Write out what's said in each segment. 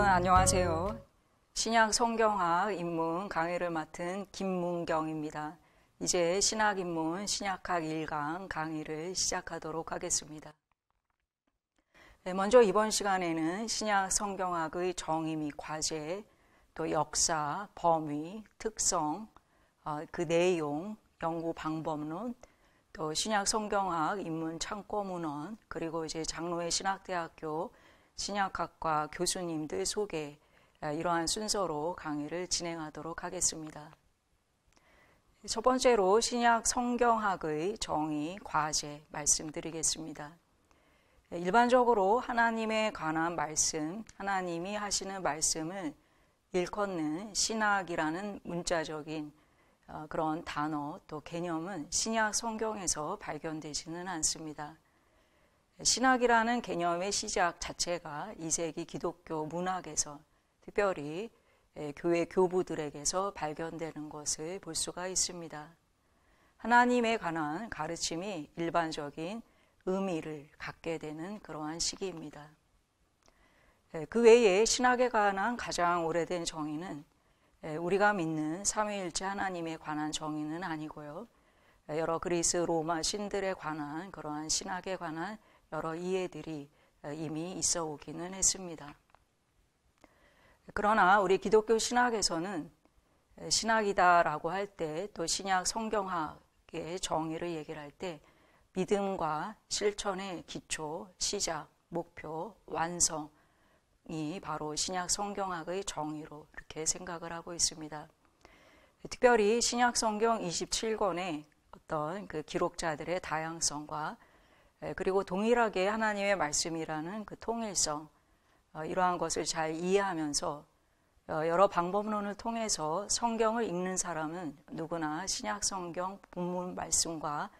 여러분 안녕하세요. 신약 성경학 입문 강의를 맡은 김문경입니다. 이제 신학 입문 신약학 1강 강의를 시작하도록 하겠습니다. 네, 먼저 이번 시간에는 신약 성경학의 정의 및 과제, 또 역사, 범위, 특성, 어, 그 내용, 연구 방법론, 또 신약 성경학 입문 창고문헌, 그리고 이제 장로회 신학대학교 신약학과 교수님들 소개 아, 이러한 순서로 강의를 진행하도록 하겠습니다. 첫 번째로 신약 성경학의 정의, 과제 말씀드리겠습니다. 일반적으로 하나님에 관한 말씀, 하나님이 하시는 말씀을 일컫는 신학이라는 문자적인 아, 그런 단어 또 개념은 신약 성경에서 발견되지는 않습니다. 신학이라는 개념의 시작 자체가 2세기 기독교 문학에서 특별히 예, 교회 교부들에게서 발견되는 것을 볼 수가 있습니다. 하나님에 관한 가르침이 일반적인 의미를 갖게 되는 그러한 시기입니다. 예, 그 외에 신학에 관한 가장 오래된 정의는 예, 우리가 믿는 삼위일체 하나님에 관한 정의는 아니고요. 여러 그리스 로마 신들에 관한 그러한 신학에 관한 여러 이해들이 이미 있어 오기는 했습니다. 그러나 우리 기독교 신학에서는 신학이다라고 할 때 또 신약 성경학의 정의를 얘기를 할 때 믿음과 실천의 기초, 시작, 목표, 완성이 바로 신약 성경학의 정의로 이렇게 생각을 하고 있습니다. 특별히 신약 성경 27권의 어떤 그 기록자들의 다양성과 예, 그리고 동일하게 하나님의 말씀이라는 그 통일성 어, 이러한 것을 잘 이해하면서 어, 여러 방법론을 통해서 성경을 읽는 사람은 누구나 신약 성경 본문 말씀과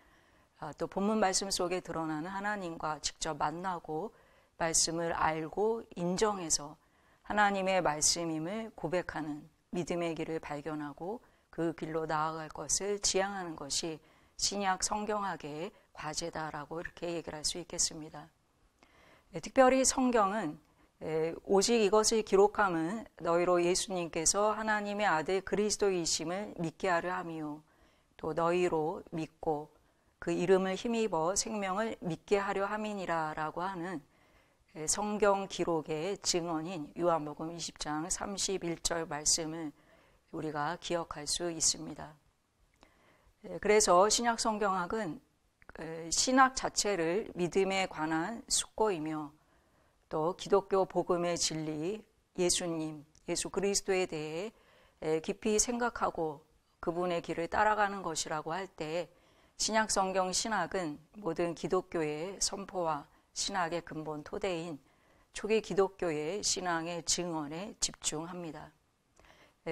어, 또 본문 말씀 속에 드러나는 하나님과 직접 만나고 말씀을 알고 인정해서 하나님의 말씀임을 고백하는 믿음의 길을 발견하고 그 길로 나아갈 것을 지향하는 것이 신약 성경학의 과제다라고 이렇게 얘기를 할 수 있겠습니다. 예, 특별히 성경은 예, 오직 이것을 기록함은 너희로 예수님께서 하나님의 아들 그리스도이심을 믿게 하려 함이요. 또 너희로 믿고 그 이름을 힘입어 생명을 믿게 하려 함이니라 라고 하는 예, 성경 기록의 증언인 요한복음 20장 31절 말씀을 우리가 기억할 수 있습니다. 그래서 신약 성경학은 신학 자체를 믿음에 관한 숙고이며 또 기독교 복음의 진리, 예수님, 예수 그리스도에 대해 깊이 생각하고 그분의 길을 따라가는 것이라고 할 때 신약 성경 신학은 모든 기독교의 선포와 신학의 근본 토대인 초기 기독교의 신앙의 증언에 집중합니다.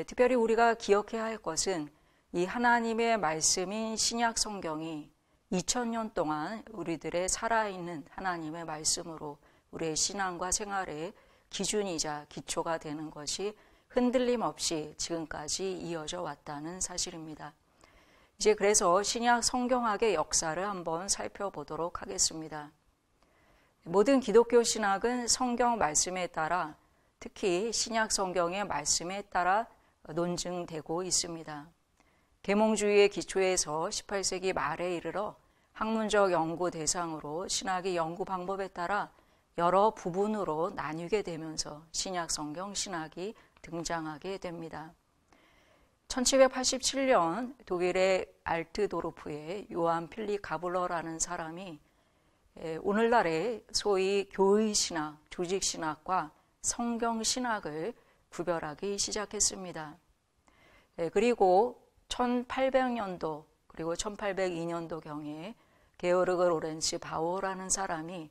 특별히 우리가 기억해야 할 것은 이 하나님의 말씀인 신약 성경이 2000년 동안 우리들의 살아있는 하나님의 말씀으로 우리의 신앙과 생활의 기준이자 기초가 되는 것이 흔들림 없이 지금까지 이어져 왔다는 사실입니다. 이제 그래서 신약 성경학의 역사를 한번 살펴보도록 하겠습니다. 모든 기독교 신학은 성경 말씀에 따라 특히 신약 성경의 말씀에 따라 논증되고 있습니다. 계몽주의의 기초에서 18세기 말에 이르러 학문적 연구 대상으로 신학의 연구 방법에 따라 여러 부분으로 나뉘게 되면서 신약 성경 신학이 등장하게 됩니다. 1787년 독일의 알트도르프의 요한 필리 가블러라는 사람이 오늘날의 소위 교의신학, 조직신학과 성경신학을 구별하기 시작했습니다. 그리고 1800년도 그리고 1802년도 경에 게오르그 로렌츠 바오라는 사람이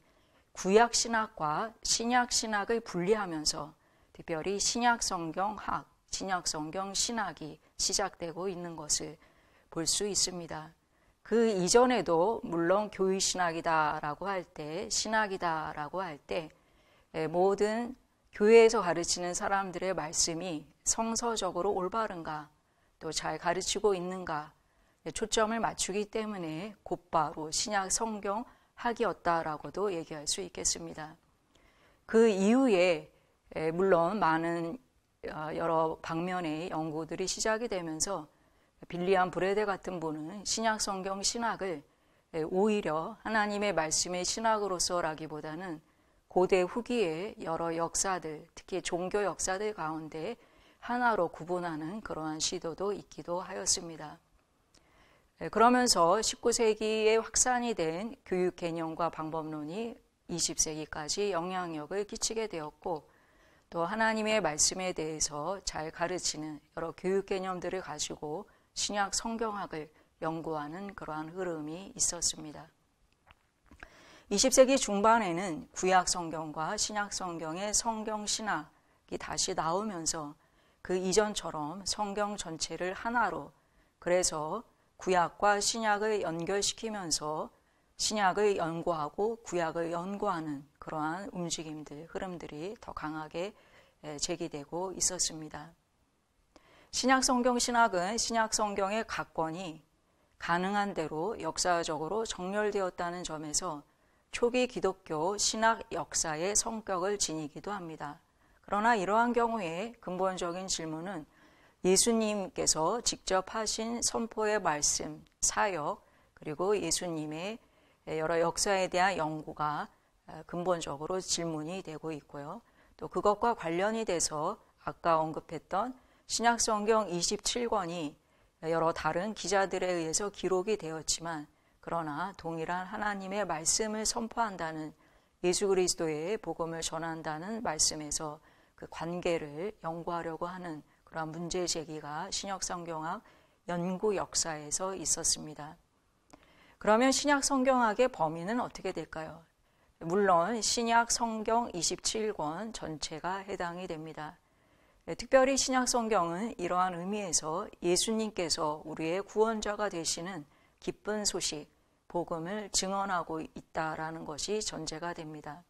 구약 신학과 신약 신학을 분리하면서 특별히 신약 성경학, 신약 성경 신학이 시작되고 있는 것을 볼 수 있습니다. 그 이전에도 물론 교의 신학이다라고 할 때, 신학이다라고 할때 예, 모든 교회에서 가르치는 사람들의 말씀이 성서적으로 올바른가 또잘 가르치고 있는가 네, 초점을 맞추기 때문에 곧바로 신약 성경 학이었다라고도 얘기할 수 있겠습니다. 그 이후에 예, 물론 많은 어, 여러 방면의 연구들이 시작이 되면서 빌리안 브레데 같은 분은 신약 성경 신학을 예, 오히려 하나님의 말씀의 신학으로서라기보다는 고대 후기의 여러 역사들, 특히 종교 역사들 가운데 하나로 구분하는 그러한 시도도 있기도 하였습니다. 네, 그러면서 19세기에 확산이 된 교육 개념과 방법론이 20세기까지 영향력을 끼치게 되었고 또 하나님의 말씀에 대해서 잘 가르치는 여러 교육 개념들을 가지고 신약 성경학을 연구하는 그러한 흐름이 있었습니다. 20세기 중반에는 구약 성경과 신약 성경의 성경 신학이 다시 나오면서 그 이전처럼 성경 전체를 하나로 그래서 구약과 신약을 연결시키면서 신약을 연구하고 구약을 연구하는 그러한 움직임들, 흐름들이 더 강하게 예, 제기되고 있었습니다. 신약 성경 신학은 신약 성경의 각권이 가능한 대로 역사적으로 정렬되었다는 점에서 초기 기독교 신학 역사의 성격을 지니기도 합니다. 그러나 이러한 경우에 근본적인 질문은 예수님께서 직접 하신 선포의 말씀, 사역, 그리고 예수님의 여러 역사에 대한 연구가 어, 근본적으로 질문이 되고 있고요. 또 그것과 관련이 돼서 아까 언급했던 신약성경 27권이 여러 다른 기자들에 의해서 기록이 되었지만 그러나 동일한 하나님의 말씀을 선포한다는 예수 그리스도의 복음을 전한다는 말씀에서 그 관계를 연구하려고 하는 그러한 문제 제기가 신약 성경학 연구 역사에서 있었습니다. 그러면 신약 성경학의 범위는 어떻게 될까요? 물론 신약 성경 27권 전체가 해당이 됩니다. 네, 특별히 신약 성경은 이러한 의미에서 예수님께서 우리의 구원자가 되시는 기쁜 소식, 복음을 증언하고 있다라는 것이 전제가 됩니다.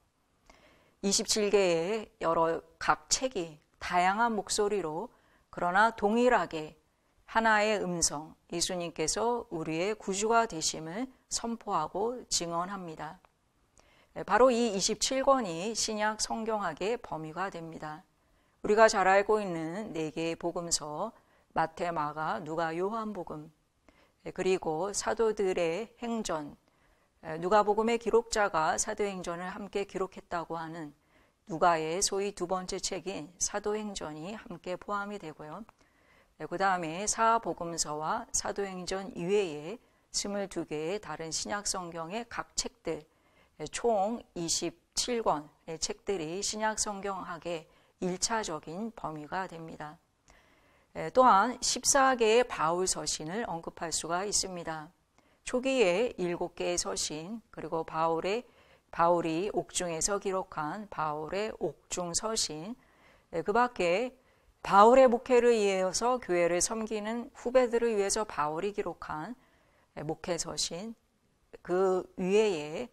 27개의 여러 각 책이 다양한 목소리로 그러나 동일하게 하나의 음성 예수님께서 우리의 구주가 되심을 선포하고 증언합니다. 네, 바로 이 27권이 신약 성경학의 범위가 됩니다. 우리가 잘 알고 있는 네 개의 복음서 마테 마가, 누가, 요한복음 네, 그리고 사도들의 행전 누가복음의 기록자가 사도행전을 함께 기록했다고 하는 누가의 소위 두 번째 책인 사도행전이 함께 포함이 되고요. 그 다음에 사복음서와 사도행전 이외에 22개의 다른 신약성경의 각 책들, 총 27권의 책들이 신약성경학의 1차적인 범위가 됩니다. 또한 14개의 바울서신을 언급할 수가 있습니다. 초기에 일곱 개의 서신 그리고 바울의 바울이 옥중에서 기록한 바울의 옥중 서신 네, 그 밖에 바울의 목회를 이어서 교회를 섬기는 후배들을 위해서 바울이 기록한 네, 목회 서신 그 위에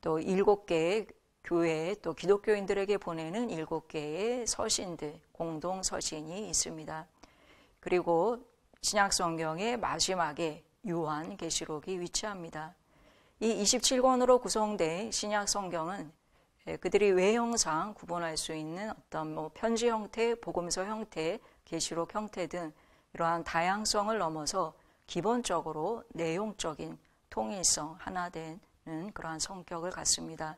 또 일곱 개의 교회 또 기독교인들에게 보내는 일곱 개의 서신들 공동 서신이 있습니다. 그리고 신약 성경의 마지막에 요한계시록이 위치합니다. 이 27권으로 구성된 신약 성경은 예, 그들이 외형상 구분할 수 있는 어떤 뭐 편지 형태, 복음서 형태, 계시록 형태 등 이러한 다양성을 넘어서 기본적으로 내용적인 통일성 하나 되는 그러한 성격을 갖습니다.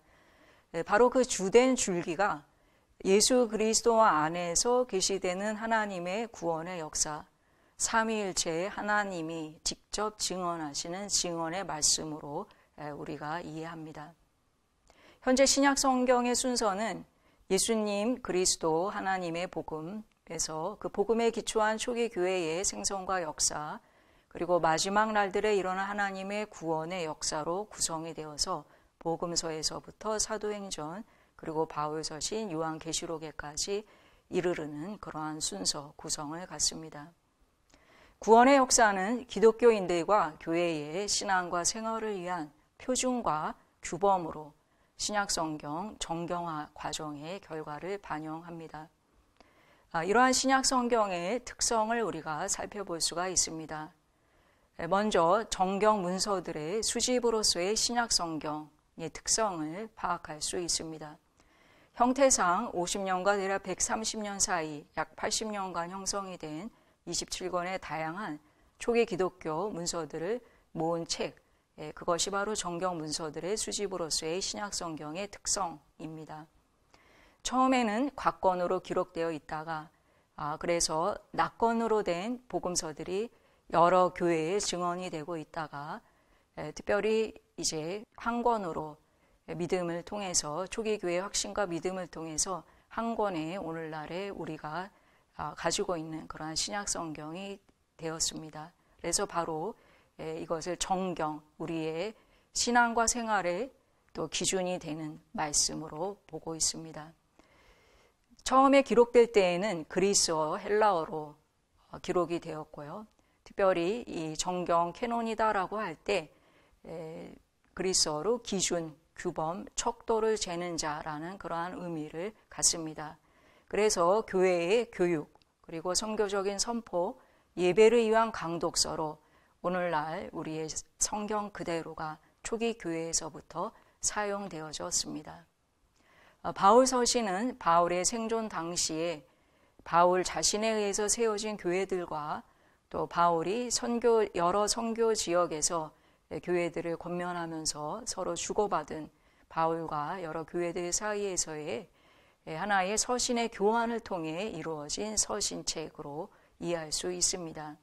예, 바로 그 주된 줄기가 예수 그리스도 안에서 계시되는 하나님의 구원의 역사, 삼위일체의 하나님이 직접 증언하시는 증언의 말씀으로 우리가 이해합니다. 현재 신약 성경의 순서는 예수님, 그리스도, 하나님의 복음에서 그 복음에 기초한 초기 교회의 생성과 역사, 그리고 마지막 날들에 일어난 하나님의 구원의 역사로 구성이 되어서 복음서에서부터 사도행전, 그리고 바울서신 요한계시록에까지 이르르는 그러한 순서 구성을 갖습니다. 구원의 역사는 기독교인들과 교회의 신앙과 생활을 위한 표준과 규범으로 신약성경 정경화 과정의 결과를 반영합니다. 아, 이러한 신약성경의 특성을 우리가 살펴볼 수가 있습니다. 먼저 정경 문서들의 수집으로서의 신약성경의 특성을 파악할 수 있습니다. 형태상 50년과 대략 130년 사이 약 80년간 형성이 된 27권의 다양한 초기 기독교 문서들을 모은 책, 예, 그것이 바로 정경 문서들의 수집으로서의 신약 성경의 특성입니다. 처음에는 과권으로 기록되어 있다가 아, 그래서 낙권으로 된 복음서들이 여러 교회에 증언이 되고 있다가 예, 특별히 이제 한권으로 믿음을 통해서 초기 교회 확신과 믿음을 통해서 한권에 오늘날에 우리가 아, 가지고 있는 그러한 신약 성경이 되었습니다. 그래서 바로 예, 이것을 정경, 우리의 신앙과 생활의 또 기준이 되는 말씀으로 보고 있습니다. 처음에 기록될 때에는 그리스어, 헬라어로 어, 기록이 되었고요. 특별히 이 정경 캐논이다라고 할때 예, 그리스어로 기준, 규범, 척도를 재는 자라는 그러한 의미를 갖습니다. 그래서 교회의 교육 그리고 성교적인 선포 예배를 위한 강독서로 오늘날 우리의 성경 그대로가 초기 교회에서부터 사용되어졌습니다. 아, 바울 서신은 바울의 생존 당시에 바울 자신에 의해서 세워진 교회들과 또 바울이 선교 여러 선교 지역에서 교회들을 권면하면서 서로 주고받은 바울과 여러 교회들 사이에서의 예, 하나의 서신의 교환을 통해 이루어진 서신책으로 이해할 수 있습니다.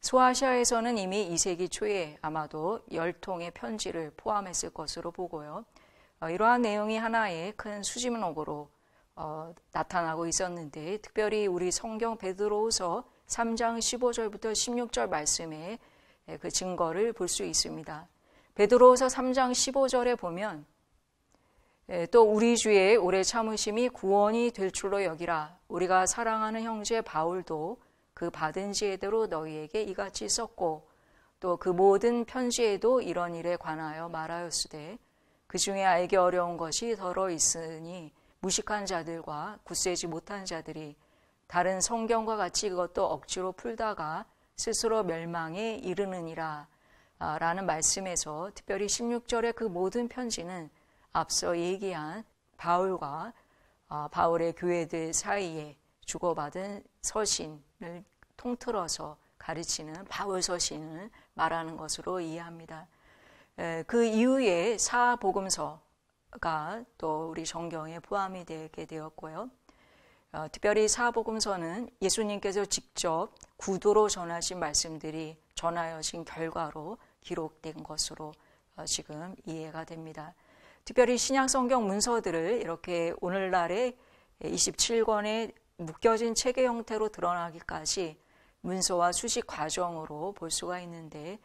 소아시아에서는 이미 2세기 초에 아마도 열통의 편지를 포함했을 것으로 보고요. 어, 이러한 내용이 하나의 큰 수집록으로 어, 나타나고 있었는데 특별히 우리 성경 베드로우서 3장 15절부터 16절 말씀에 예, 그 증거를 볼 수 있습니다. 베드로우서 3장 15절에 보면 예, 또 우리 주의 오래 참으심이 구원이 될 줄로 여기라. 우리가 사랑하는 형제 바울도 그 받은 지혜대로 너희에게 이같이 썼고 또 그 모든 편지에도 이런 일에 관하여 말하였으되 그 중에 알기 어려운 것이 더러 있으니 무식한 자들과 굳세지 못한 자들이 다른 성경과 같이 그것도 억지로 풀다가 스스로 멸망에 이르느니라 아, 라는 말씀에서 특별히 16절의 그 모든 편지는 앞서 얘기한 바울과 아, 바울의 교회들 사이에 주고받은 서신을 통틀어서 가르치는 바울 서신을 말하는 것으로 이해합니다. 그 이후에 사복음서가 또 우리 성경에 포함이 되게 되었고요. 어, 특별히 사복음서는 예수님께서 직접 구도로 전하신 말씀들이 전하여진 결과로 기록된 것으로 어, 지금 이해가 됩니다. 특별히 신약성경 문서들을 이렇게 오늘날의 27권의 묶여진 체계 형태로 드러나기까지 문서와 수식 과정으로 볼 수가 있는데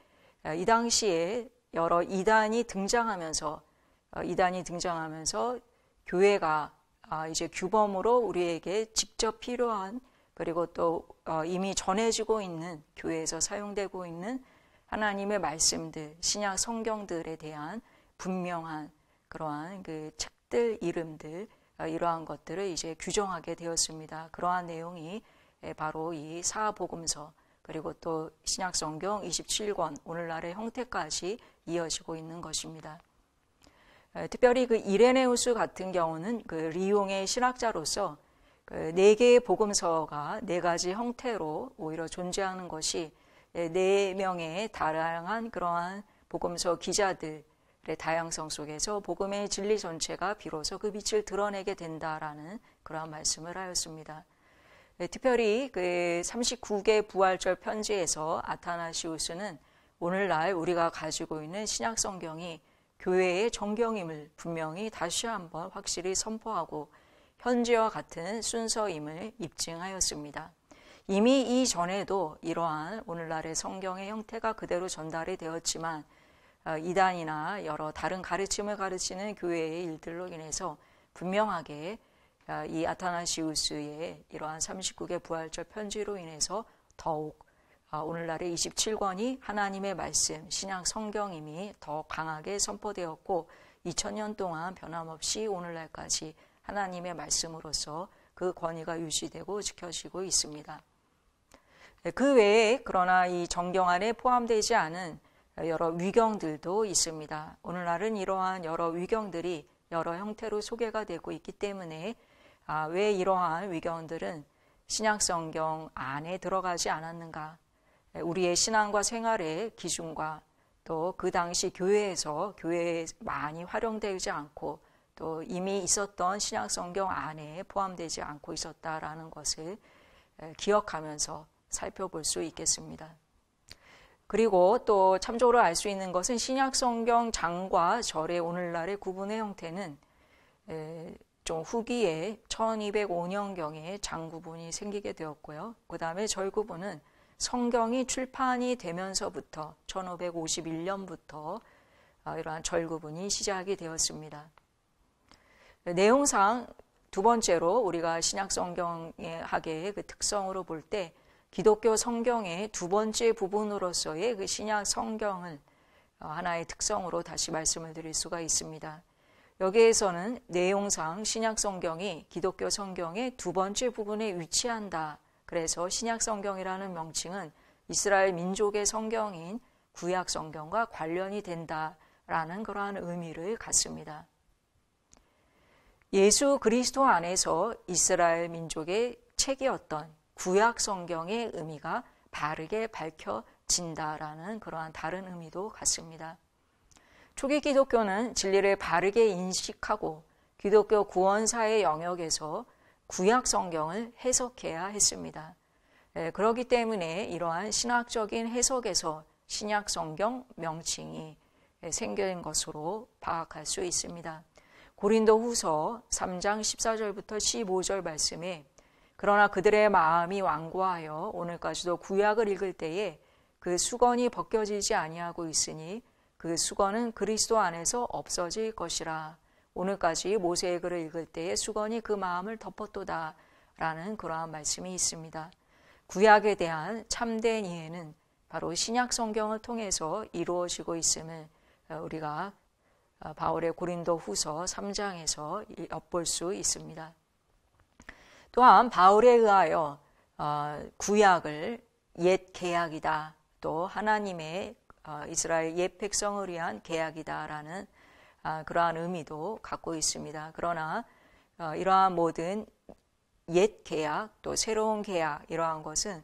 어, 이 당시에 여러 이단이 등장하면서 어, 이단이 등장하면서 교회가 아, 이제 규범으로 우리에게 직접 필요한 그리고 또 어, 이미 전해지고 있는 교회에서 사용되고 있는 하나님의 말씀들 신약 성경들에 대한 분명한 그러한 그 책들 이름들 어, 이러한 것들을 이제 규정하게 되었습니다. 그러한 내용이 예, 바로 이 사복음서 그리고 또 신약성경 27권 오늘날의 형태까지 이어지고 있는 것입니다. 특별히 그 이레네우스 같은 경우는 그 리용의 신학자로서 그 네 개의 복음서가 네 가지 형태로 오히려 존재하는 것이 예, 네 명의 다양한 그러한 복음서 기자들 네, 다양성 속에서 복음의 진리 전체가 비로소 그 빛을 드러내게 된다라는 그러한 말씀을 하였습니다. 네, 특별히 그 39개 부활절 편지에서 아타나시우스는 오늘날 우리가 가지고 있는 신약 성경이 교회의 정경임을 분명히 다시 한번 확실히 선포하고 현지와 같은 순서임을 입증하였습니다. 이미 이전에도 이러한 오늘날의 성경의 형태가 그대로 전달이 되었지만 어, 이단이나 여러 다른 가르침을 가르치는 교회의 일들로 인해서 분명하게 어, 이 아타나시우스의 이러한 39개 부활절 편지로 인해서 더욱 어, 오늘날의 27권이 하나님의 말씀, 신약 성경임이 더 강하게 선포되었고 2000년 동안 변함없이 오늘날까지 하나님의 말씀으로서 그 권위가 유지되고 지켜지고 있습니다. 그 외에 그러나 이 정경 안에 포함되지 않은 여러 위경들도 있습니다. 오늘날은 이러한 여러 위경들이 여러 형태로 소개가 되고 있기 때문에 아, 왜 이러한 위경들은 신약성경 안에 들어가지 않았는가? 우리의 신앙과 생활의 기준과 또 그 당시 교회에서 교회에 많이 활용되지 않고 또 이미 있었던 신약성경 안에 포함되지 않고 있었다라는 것을 기억하면서 살펴볼 수 있겠습니다. 그리고 또 참조로 알 수 있는 것은 신약 성경 장과 절의 오늘날의 구분의 형태는 좀 후기에 1205년경에 장 구분이 생기게 되었고요. 그 다음에 절 구분은 성경이 출판이 되면서부터 1551년부터 아, 이러한 절 구분이 시작이 되었습니다. 내용상 두 번째로 우리가 신약 성경의 학의그 특성으로 볼때 기독교 성경의 두 번째 부분으로서의 그 신약 성경을 어, 하나의 특성으로 다시 말씀을 드릴 수가 있습니다. 여기에서는 내용상 신약 성경이 기독교 성경의 두 번째 부분에 위치한다. 그래서 신약 성경이라는 명칭은 이스라엘 민족의 성경인 구약 성경과 관련이 된다라는 그러한 의미를 갖습니다. 예수 그리스도 안에서 이스라엘 민족의 책이었던 구약 성경의 의미가 바르게 밝혀진다라는 그러한 다른 의미도 같습니다. 초기 기독교는 진리를 바르게 인식하고 기독교 구원사의 영역에서 구약 성경을 해석해야 했습니다. 예, 그렇기 때문에 이러한 신학적인 해석에서 신약 성경 명칭이 예, 생겨진 것으로 파악할 수 있습니다. 고린도 후서 3장 14절부터 15절 말씀에 그러나 그들의 마음이 완고하여 오늘까지도 구약을 읽을 때에 그 수건이 벗겨지지 아니하고 있으니 그 수건은 그리스도 안에서 없어질 것이라. 오늘까지 모세의 글을 읽을 때에 수건이 그 마음을 덮었도다. 라는 그러한 말씀이 있습니다. 구약에 대한 참된 이해는 바로 신약 성경을 통해서 이루어지고 있음을 어, 우리가 어, 바울의 고린도 후서 3장에서 엿볼 수 있습니다. 또한 바울에 의하여 어, 구약을 옛 계약이다. 또 하나님의 어, 이스라엘 옛 백성을 위한 계약이다라는 아, 그러한 의미도 갖고 있습니다. 그러나 어, 이러한 모든 옛 계약 또 새로운 계약 이러한 것은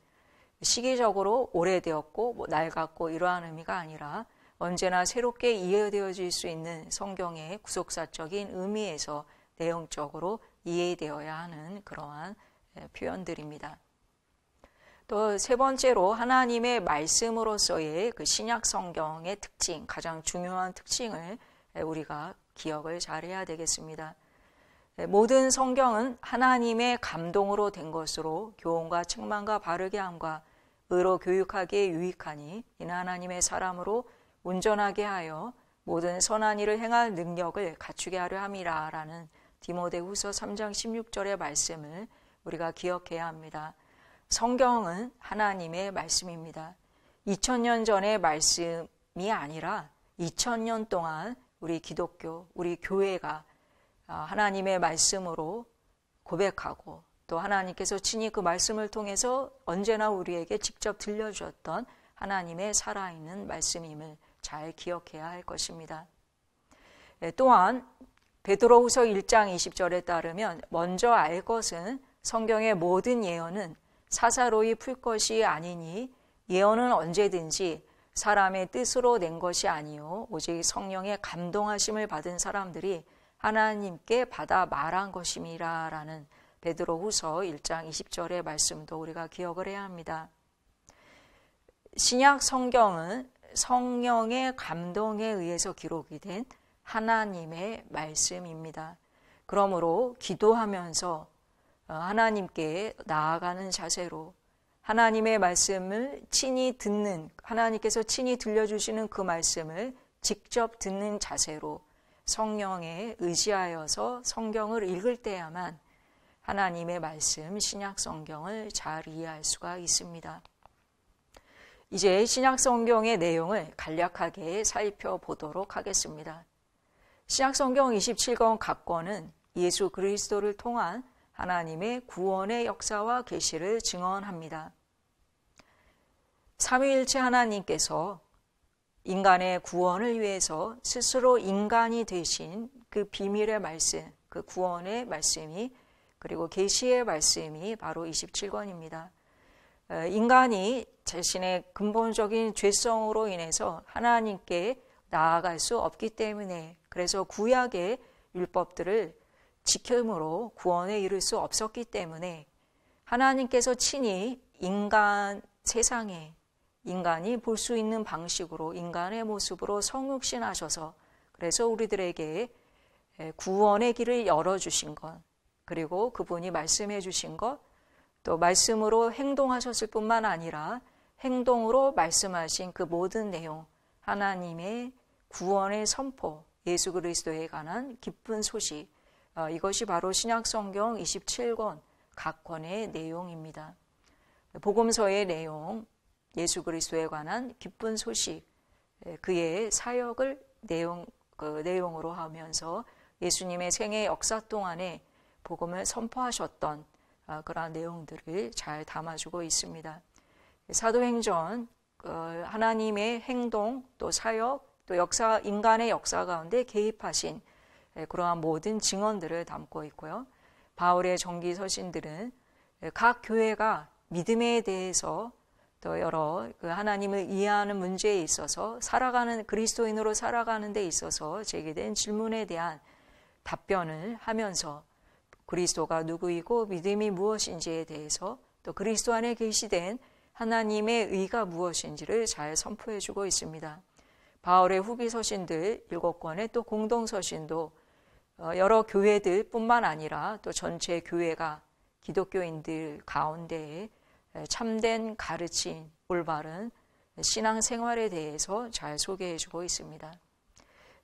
시기적으로 오래되었고 뭐 낡았고 이러한 의미가 아니라 언제나 새롭게 이해되어질 수 있는 성경의 구속사적인 의미에서 내용적으로 이해되어야 하는 그러한 예, 표현들입니다. 또 세 번째로 하나님의 말씀으로서의 그 신약 성경의 특징, 가장 중요한 특징을 예, 우리가 기억을 잘 해야 되겠습니다. 예, 모든 성경은 하나님의 감동으로 된 것으로 교훈과 책망과 바르게 함과 의로 교육하기에 유익하니 이는 하나님의 사람으로 운전하게 하여 모든 선한 일을 행할 능력을 갖추게 하려 함이라라는 디모데후서 3장 16절의 말씀을 우리가 기억해야 합니다. 성경은 하나님의 말씀입니다. 2000년 전의 말씀이 아니라 2000년 동안 우리 기독교, 우리 교회가 아, 하나님의 말씀으로 고백하고 또 하나님께서 친히 그 말씀을 통해서 언제나 우리에게 직접 들려주었던 하나님의 살아있는 말씀임을 잘 기억해야 할 것입니다. 예, 또한 베드로후서 1장 20절에 따르면 먼저 알 것은 성경의 모든 예언은 사사로이 풀 것이 아니니 예언은 언제든지 사람의 뜻으로 낸 것이 아니요 오직 성령의 감동하심을 받은 사람들이 하나님께 받아 말한 것임이라라는 베드로후서 1장 20절의 말씀도 우리가 기억을 해야 합니다. 신약 성경은 성령의 감동에 의해서 기록이 된 하나님의 말씀입니다. 그러므로 기도하면서 어, 하나님께 나아가는 자세로 하나님의 말씀을 친히 듣는 하나님께서 친히 들려주시는 그 말씀을 직접 듣는 자세로 성령에 의지하여서 성경을 읽을 때야만 하나님의 말씀 신약 성경을 잘 이해할 수가 있습니다. 이제 신약 성경의 내용을 간략하게 살펴보도록 하겠습니다. 신약성경 27권 각권은 예수 그리스도를 통한 하나님의 구원의 역사와 계시를 증언합니다. 삼위일체 하나님께서 인간의 구원을 위해서 스스로 인간이 되신 그 비밀의 말씀, 그 구원의 말씀이 그리고 계시의 말씀이 바로 27권입니다. 어, 인간이 자신의 근본적인 죄성으로 인해서 하나님께 나아갈 수 없기 때문에 그래서 구약의 율법들을 지킴으로 구원에 이를 수 없었기 때문에 하나님께서 친히 인간 세상에 인간이 볼 수 있는 방식으로 인간의 모습으로 성육신하셔서 그래서 우리들에게 구원의 길을 열어주신 것 그리고 그분이 말씀해 주신 것 또 말씀으로 행동하셨을 뿐만 아니라 행동으로 말씀하신 그 모든 내용 하나님의 구원의 선포 예수 그리스도에 관한 기쁜 소식, 어, 이것이 바로 신약성경 27권 각 권의 내용입니다. 복음서의 내용, 예수 그리스도에 관한 기쁜 소식, 그의 사역을 내용, 그 내용으로 하면서 예수님의 생애 역사 동안에 복음을 선포하셨던 어, 그러한 내용들을 잘 담아주고 있습니다. 사도행전, 어, 하나님의 행동, 또 사역, 또 역사, 인간의 역사 가운데 개입하신 예, 그러한 모든 증언들을 담고 있고요. 바울의 정기 서신들은 예, 각 교회가 믿음에 대해서 또 여러 그 하나님을 이해하는 문제에 있어서 살아가는 그리스도인으로 살아가는 데 있어서 제기된 질문에 대한 답변을 하면서 그리스도가 누구이고 믿음이 무엇인지에 대해서 또 그리스도 안에 계시된 하나님의 의가 무엇인지를 잘 선포해 주고 있습니다. 바울의 후비 서신들 7권의또 공동 서신도 어, 여러 교회들 뿐만 아니라 또 전체 교회가 기독교인들 가운데에 참된 가르침, 올바른 신앙 생활에 대해서 잘 소개해 주고 있습니다.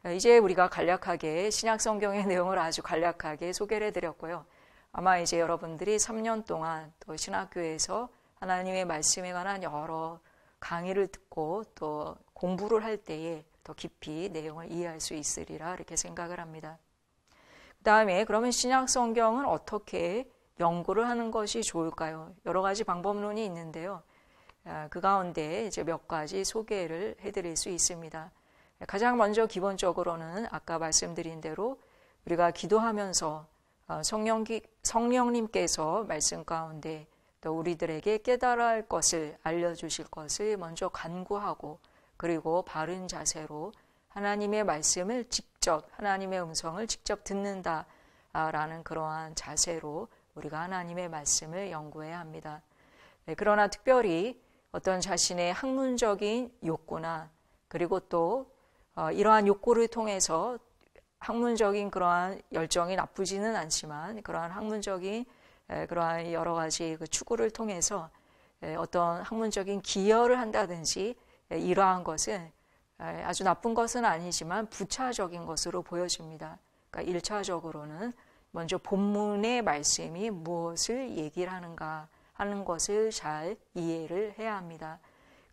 어, 이제 우리가 간략하게 신약 성경의 내용을 아주 간략하게 소개를 해 드렸고요. 아마 이제 여러분들이 3년 동안 또 신학교에서 하나님의 말씀에 관한 여러 강의를 듣고 또 공부를 할 때에 더 깊이 내용을 이해할 수 있으리라 이렇게 생각을 합니다. 그 다음에 그러면 신약 성경은 어떻게 연구를 하는 것이 좋을까요? 여러 가지 방법론이 있는데요. 아, 그 가운데 이제 몇 가지 소개를 해드릴 수 있습니다. 가장 먼저 기본적으로는 아까 말씀드린 대로 우리가 기도하면서 어, 성령 성령님께서 말씀 가운데 또 우리들에게 깨달아할 것을 알려주실 것을 먼저 간구하고 그리고 바른 자세로 하나님의 말씀을 직접 하나님의 음성을 직접 듣는다라는 그러한 자세로 우리가 하나님의 말씀을 연구해야 합니다. 네, 그러나 특별히 어떤 자신의 학문적인 욕구나 그리고 또 어, 이러한 욕구를 통해서 학문적인 그러한 열정이 나쁘지는 않지만 그러한 학문적인 그러한 여러 가지 그 추구를 통해서 어떤 학문적인 기여를 한다든지 이러한 것은 아주 나쁜 것은 아니지만 부차적인 것으로 보여집니다. 그러니까 1차적으로는 먼저 본문의 말씀이 무엇을 얘기를 하는가 하는 것을 잘 이해를 해야 합니다.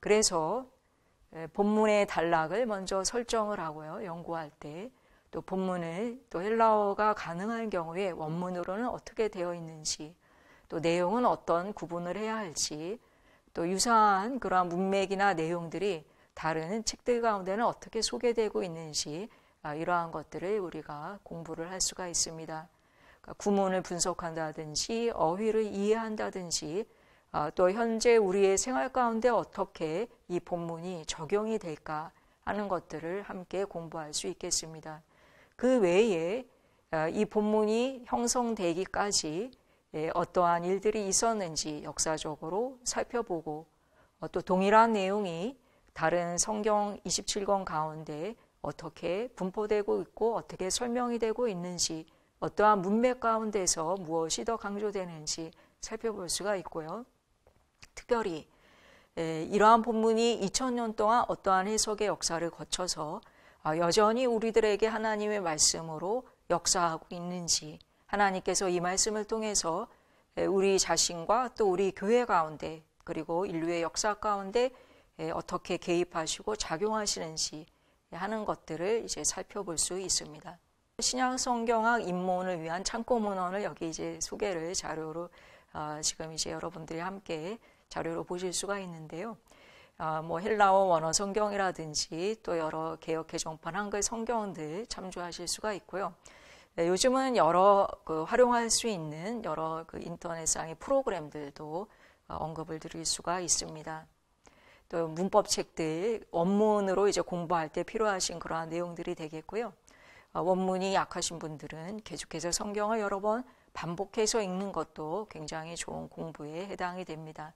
그래서 본문의 단락을 먼저 설정을 하고요. 연구할 때 또본문을또 헬라어가 가능한 경우에 원문으로는 어떻게 되어 있는지 또 내용은 어떤 구분을 해야 할지 또 유사한 그러한 문맥이나 내용들이 다른 책들 가운데는 어떻게 소개되고 있는지 아, 이러한 것들을 우리가 공부를 할 수가 있습니다. 그러니까 구문을 분석한다든지 어휘를 이해한다든지 아, 또 현재 우리의 생활 가운데 어떻게 이 본문이 적용이 될까 하는 것들을 함께 공부할 수 있겠습니다. 그 외에 어, 이 본문이 형성되기까지 예, 어떠한 일들이 있었는지 역사적으로 살펴보고 어, 또 동일한 내용이 다른 성경 27권 가운데 어떻게 분포되고 있고 어떻게 설명이 되고 있는지 어떠한 문맥 가운데서 무엇이 더 강조되는지 살펴볼 수가 있고요. 특별히 예, 이러한 본문이 2000년 동안 어떠한 해석의 역사를 거쳐서 아, 여전히 우리들에게 하나님의 말씀으로 역사하고 있는지 하나님께서 이 말씀을 통해서 우리 자신과 또 우리 교회 가운데 그리고 인류의 역사 가운데 어떻게 개입하시고 작용하시는지 하는 것들을 이제 살펴볼 수 있습니다. 신약 성경학 입문을 위한 창고 문헌을 여기 이제 소개를 자료로 아, 지금 이제 여러분들이 함께 자료로 보실 수가 있는데요. 아, 뭐 헬라어 원어 성경이라든지 또 여러 개역 개정판 한글 성경들 참조하실 수가 있고요. 네, 요즘은 여러 그 활용할 수 있는 여러 그 인터넷상의 프로그램들도 어, 언급을 드릴 수가 있습니다. 또 문법 책들 원문으로 이제 공부할 때 필요하신 그러한 내용들이 되겠고요. 어, 원문이 약하신 분들은 계속해서 성경을 여러 번 반복해서 읽는 것도 굉장히 좋은 공부에 해당이 됩니다.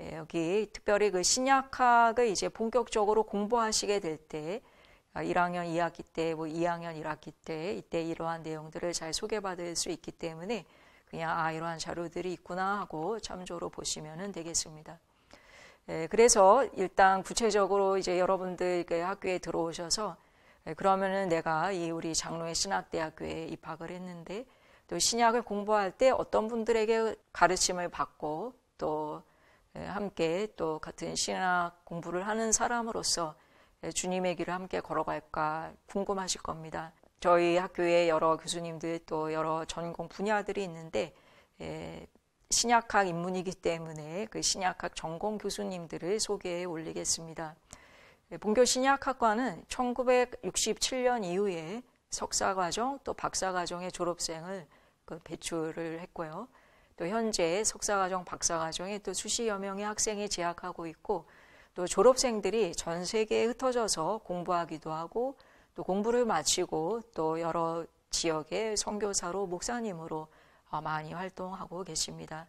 예, 여기 특별히 그 신약학을 이제 본격적으로 공부하시게 될 때 1학년 아, 2학기 때, 뭐 2학년 1학기 때 이때 이러한 내용들을 잘 소개받을 수 있기 때문에 그냥 아 이러한 자료들이 있구나 하고 참조로 보시면 되겠습니다. 예, 그래서 일단 구체적으로 이제 여러분들 그 학교에 들어오셔서 예, 그러면은 내가 이 우리 장로의 신학대학교에 입학을 했는데 또 신약을 공부할 때 어떤 분들에게 가르침을 받고 또 예, 함께 또 같은 신학 공부를 하는 사람으로서 예, 주님의 길을 함께 걸어갈까 궁금하실 겁니다. 저희 학교에 여러 교수님들 또 여러 전공 분야들이 있는데 예, 신약학 입문이기 때문에 그 신약학 전공 교수님들을 소개해 올리겠습니다. 본교 신약학과는 1967년 이후에 석사과정 또 박사과정의 졸업생을 그 배출을 했고요. 또 현재 석사과정, 박사과정에 또 수시여 명의 학생이 재학하고 있고 또 졸업생들이 전 세계에 흩어져서 공부하기도 하고 또 공부를 마치고 또 여러 지역의 선교사로 목사님으로 어, 많이 활동하고 계십니다.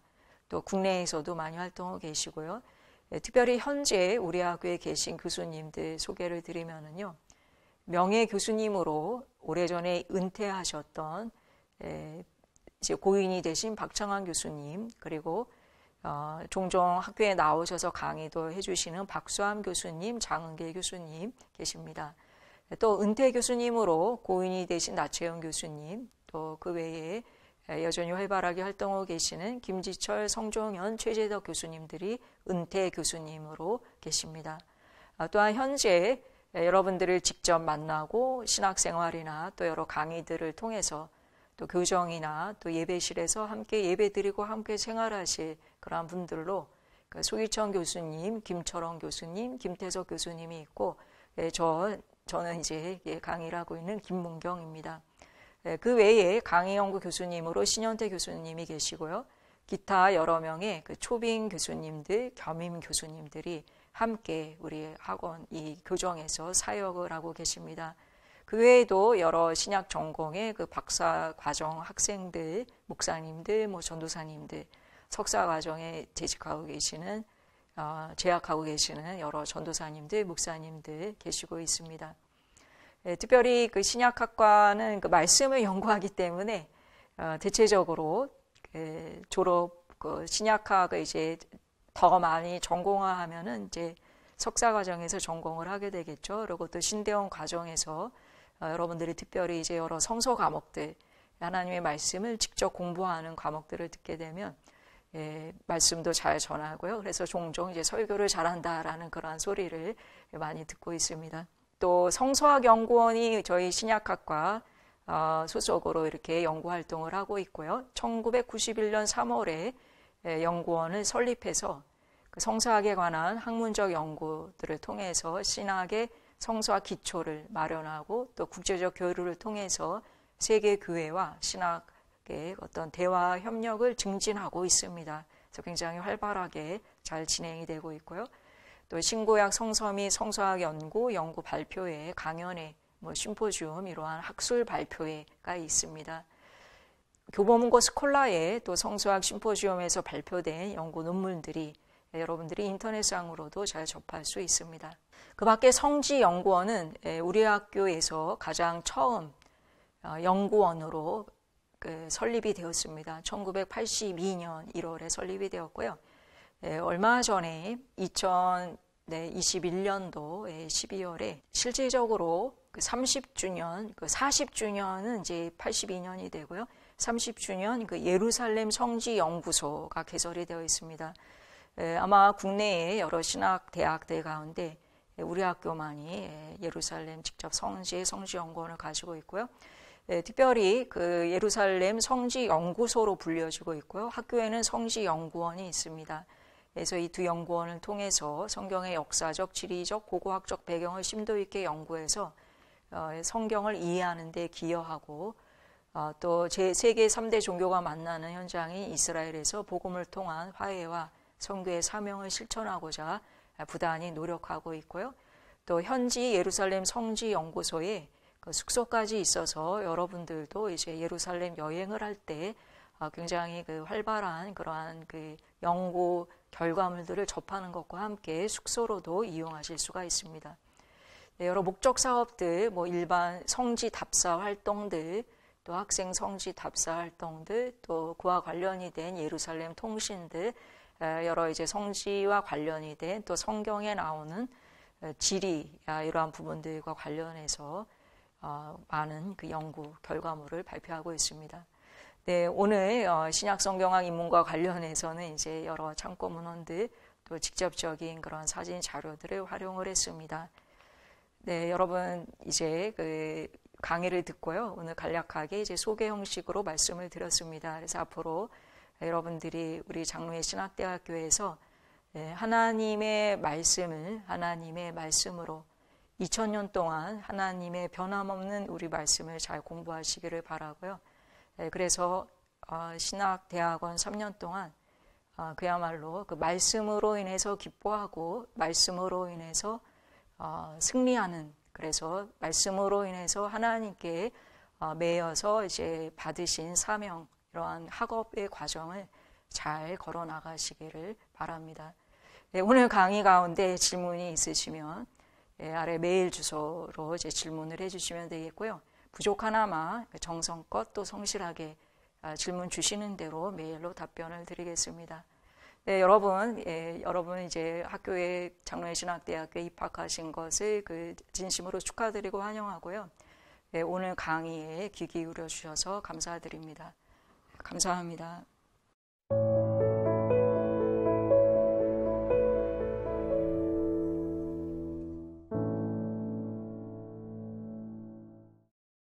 또 국내에서도 많이 활동하고 계시고요. 예, 특별히 현재 우리 학교에 계신 교수님들 소개를 드리면은요. 명예 교수님으로 오래전에 은퇴하셨던 예, 이제 고인이 되신 박창환 교수님 그리고 어, 종종 학교에 나오셔서 강의도 해주시는 박수암 교수님, 장은계 교수님 계십니다. 또 은퇴 교수님으로 고인이 되신 나채영 교수님, 또 그 외에 여전히 활발하게 활동하고 계시는 김지철, 성종현, 최재덕 교수님들이 은퇴 교수님으로 계십니다. 어, 또한 현재 여러분들을 직접 만나고 신학생활이나 또 여러 강의들을 통해서 또 교정이나 또 예배실에서 함께 예배드리고 함께 생활하실 그러한 분들로 그 소기천 교수님, 김철원 교수님, 김태석 교수님이 있고 예, 저 저는 이제 예, 강의를 하고 있는 김문경입니다. 예, 그 외에 강의연구 교수님으로 신현태 교수님이 계시고요. 기타 여러 명의 그 초빙 교수님들, 겸임 교수님들이 함께 우리 학원 이 교정에서 사역을 하고 계십니다. 그 외에도 여러 신약 전공의 그 박사 과정 학생들, 목사님들, 뭐 전도사님들, 석사 과정에 재직하고 계시는 어, 제약하고 계시는 여러 전도사님들, 목사님들 계시고 있습니다. 예, 특별히 그 신약학과는 그 말씀을 연구하기 때문에 어, 대체적으로 그 졸업 그 신약학을 이제 더 많이 전공화하면은 이제 석사 과정에서 전공을 하게 되겠죠. 그리고 또 신대원 과정에서 어, 여러분들이 특별히 이제 여러 성서 과목들 하나님의 말씀을 직접 공부하는 과목들을 듣게 되면 예, 말씀도 잘 전하고요. 그래서 종종 이제 설교를 잘한다라는 그러한 소리를 많이 듣고 있습니다. 또 성서학 연구원이 저희 신약학과 어, 소속으로 이렇게 연구 활동을 하고 있고요. 1991년 3월에 예, 연구원을 설립해서 그 성서학에 관한 학문적 연구들을 통해서 신학의 성서와 기초를 마련하고 또 국제적 교류를 통해서 세계 교회와 신학의 어떤 대화 협력을 증진하고 있습니다. 그래서 굉장히 활발하게 잘 진행이 되고 있고요. 또 신고약 성서 및 성서학 연구, 연구 발표회, 강연회, 뭐 심포지움 이러한 학술 발표회가 있습니다. 교보문고 스콜라에 또 성서학 심포지움에서 발표된 연구 논문들이 여러분들이 인터넷상으로도 잘 접할 수 있습니다. 그 밖에 성지 연구원은 예, 우리 학교에서 가장 처음 어, 연구원으로 그 설립이 되었습니다. 1982년 1월에 설립이 되었고요. 예, 얼마 전에 2021년도 12월에 예, 실질적으로 30주년, 그 40주년은 그 이제 82년이 되고요. 30주년 그 예루살렘 성지 연구소가 개설이 되어 있습니다. 아마 국내의 여러 신학 대학들 가운데 예, 우리 학교만이 예, 예루살렘 직접 성지 의 성지 연구원을 가지고 있고요. 예, 특별히 그 예루살렘 성지 연구소로 불려지고 있고요. 학교에는 성지 연구원이 있습니다. 그래서 이 두 연구원을 통해서 성경의 역사적, 지리적, 고고학적 배경을 심도 있게 연구해서 어, 성경을 이해하는 데 기여하고 어, 또 세계 3대 종교가 만나는 현장인 이스라엘에서 복음을 통한 화해와 성교의 사명을 실천하고자 아, 부단히 노력하고 있고요. 또 현지 예루살렘 성지 연구소에 그 숙소까지 있어서 여러분들도 이제 예루살렘 여행을 할때 아, 굉장히 그 활발한 그러한 그 연구 결과물들을 접하는 것과 함께 숙소로도 이용하실 수가 있습니다. 네, 여러 목적 사업들, 뭐 일반 성지 답사 활동들, 또 학생 성지 답사 활동들, 또 그와 관련이 된 예루살렘 통신들, 여러 이제 성지와 관련이 된 또 성경에 나오는 지리 아, 이러한 부분들과 관련해서 어, 많은 그 연구 결과물을 발표하고 있습니다. 네, 오늘 어, 신약 성경학 입문과 관련해서는 이제 여러 참고 문헌들 또 직접적인 그런 사진 자료들을 활용을 했습니다. 네, 여러분 이제 그 강의를 듣고요. 오늘 간략하게 이제 소개 형식으로 말씀을 드렸습니다. 그래서 앞으로 여러분들이 우리 장로회 신학대학교에서 예, 하나님의 말씀을 하나님의 말씀으로 2000년 동안 하나님의 변함없는 우리 말씀을 잘 공부하시기를 바라고요. 예, 그래서 어, 신학대학원 3년 동안 어, 그야말로 그 말씀으로 인해서 기뻐하고 말씀으로 인해서 어, 승리하는 그래서 말씀으로 인해서 하나님께 매여서 이제 받으신 사명 이러한 학업의 과정을 잘 걸어 나가시기를 바랍니다. 네, 오늘 강의 가운데 질문이 있으시면 네, 아래 메일 주소로 제 질문을 해주시면 되겠고요. 부족하나마 정성껏 또 성실하게 아, 질문 주시는 대로 메일로 답변을 드리겠습니다. 네, 여러분, 예, 여러분 이제 학교에 장로의 신학대학교에 입학하신 것을 그 진심으로 축하드리고 환영하고요. 예, 오늘 강의에 귀 기울여 주셔서 감사드립니다. 감사합니다.